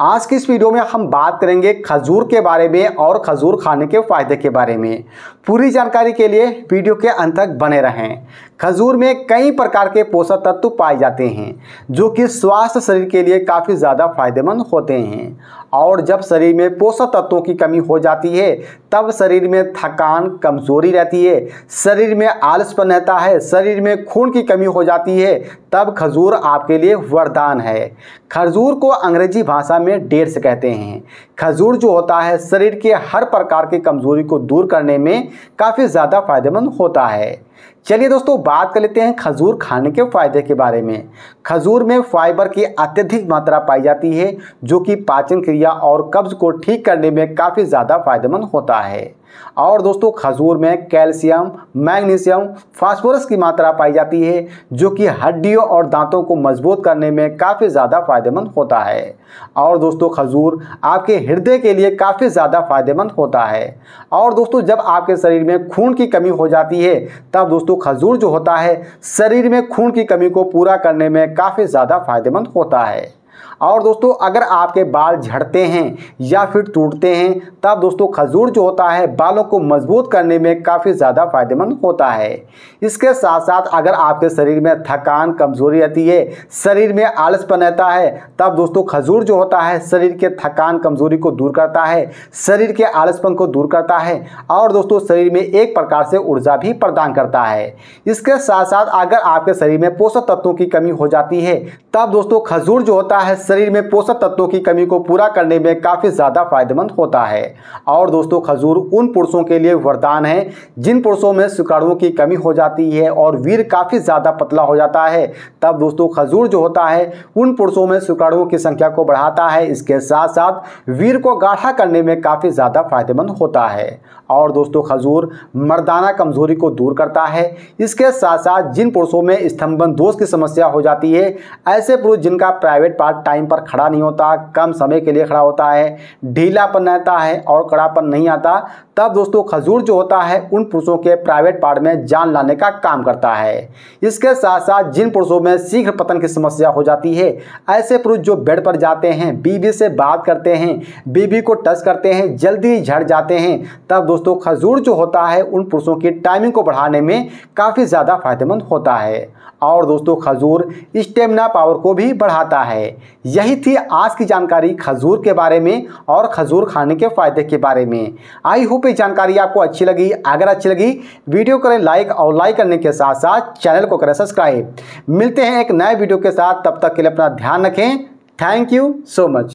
आज की इस वीडियो में हम बात करेंगे खजूर के बारे में और खजूर खाने के फ़ायदे के बारे में पूरी जानकारी के लिए वीडियो के अंत तक बने रहें खजूर में कई प्रकार के पोषक तत्व पाए जाते हैं जो कि स्वास्थ्य शरीर के लिए काफ़ी ज़्यादा फायदेमंद होते हैं और जब शरीर में पोषक तत्वों की कमी हो जाती है तब शरीर में थकान कमजोरी रहती है शरीर में आलसपन रहता है शरीर में खून की कमी हो जाती है तब खजूर आपके लिए वरदान है खजूर को अंग्रेजी भाषा में डेट्स कहते हैं खजूर जो होता है शरीर के हर प्रकार की कमजोरी को दूर करने में काफ़ी ज़्यादा फायदेमंद होता है चलिए दोस्तों बात कर लेते हैं खजूर खाने के फायदे के बारे में खजूर में फाइबर की अत्यधिक मात्रा पाई जाती है जो कि पाचन क्रिया और कब्ज को ठीक करने में काफ़ी ज़्यादा फायदेमंद होता है और दोस्तों खजूर में कैल्शियम मैग्नीशियम फास्फोरस की मात्रा पाई जाती है जो कि हड्डियों और दांतों को मजबूत करने में काफ़ी ज़्यादा फायदेमंद होता है और दोस्तों खजूर आपके हृदय के लिए काफ़ी ज़्यादा फायदेमंद होता है और दोस्तों जब आपके शरीर में खून की कमी हो जाती है तब दोस्तों खजूर जो होता है शरीर में खून की कमी को पूरा करने में काफ़ी ज़्यादा फायदेमंद होता है और दोस्तों अगर आपके बाल झड़ते हैं या फिर टूटते हैं तब दोस्तों खजूर जो होता है बालों को मजबूत करने में काफ़ी ज़्यादा फायदेमंद होता है इसके साथ साथ अगर आपके शरीर में थकान कमजोरी रहती है शरीर में आलसपन रहता है तब दोस्तों खजूर जो होता है शरीर के थकान कमजोरी को दूर करता है शरीर के आलसपन को दूर करता है और दोस्तों शरीर में एक प्रकार से ऊर्जा भी प्रदान करता है इसके साथ साथ अगर आपके शरीर में पोषक तत्वों की कमी हो जाती है तब दोस्तों खजूर जो होता है शरीर में पोषक तत्वों की कमी को पूरा करने में काफ़ी ज़्यादा फायदेमंद होता है और दोस्तों खजूर उन पुरुषों के लिए वरदान है जिन पुरुषों में शुक्राणुओं की कमी हो जाती है और वीर काफ़ी ज़्यादा पतला हो जाता है तब दोस्तों खजूर जो होता है उन पुरुषों में शुक्राणुओं की संख्या को बढ़ाता है इसके साथ साथ वीर को गाढ़ा करने में काफ़ी ज़्यादा फायदेमंद होता है और दोस्तों खजूर मर्दाना कमजोरी को दूर करता है इसके साथ साथ जिन पुरुषों में स्तंभन दोष की समस्या हो जाती है ऐसे पुरुष जिनका प्राइवेट पार्ट कार्ड टाइम पर खड़ा नहीं होता कम समय के लिए खड़ा होता है ढीलापन रहता है और कड़ापन नहीं आता तब दोस्तों खजूर जो होता है उन पुरुषों के प्राइवेट पार्ट में जान लाने का काम करता है इसके साथ साथ जिन पुरुषों में शीघ्र पतन की समस्या हो जाती है ऐसे पुरुष जो बेड पर जाते हैं बीबी से बात करते हैं बीबी को टच करते हैं जल्दी झड़ जाते हैं तब दोस्तों खजूर जो होता है उन पुरुषों की टाइमिंग को बढ़ाने में काफ़ी ज़्यादा फायदेमंद होता है और दोस्तों खजूर स्टेमिना पावर को भी बढ़ाता है यही थी आज की जानकारी खजूर के बारे में और खजूर खाने के फ़ायदे के बारे में आई होप ये जानकारी आपको अच्छी लगी अगर अच्छी लगी वीडियो करें लाइक और लाइक करने के साथ साथ चैनल को करें सब्सक्राइब मिलते हैं एक नए वीडियो के साथ तब तक के लिए अपना ध्यान रखें थैंक यू सो मच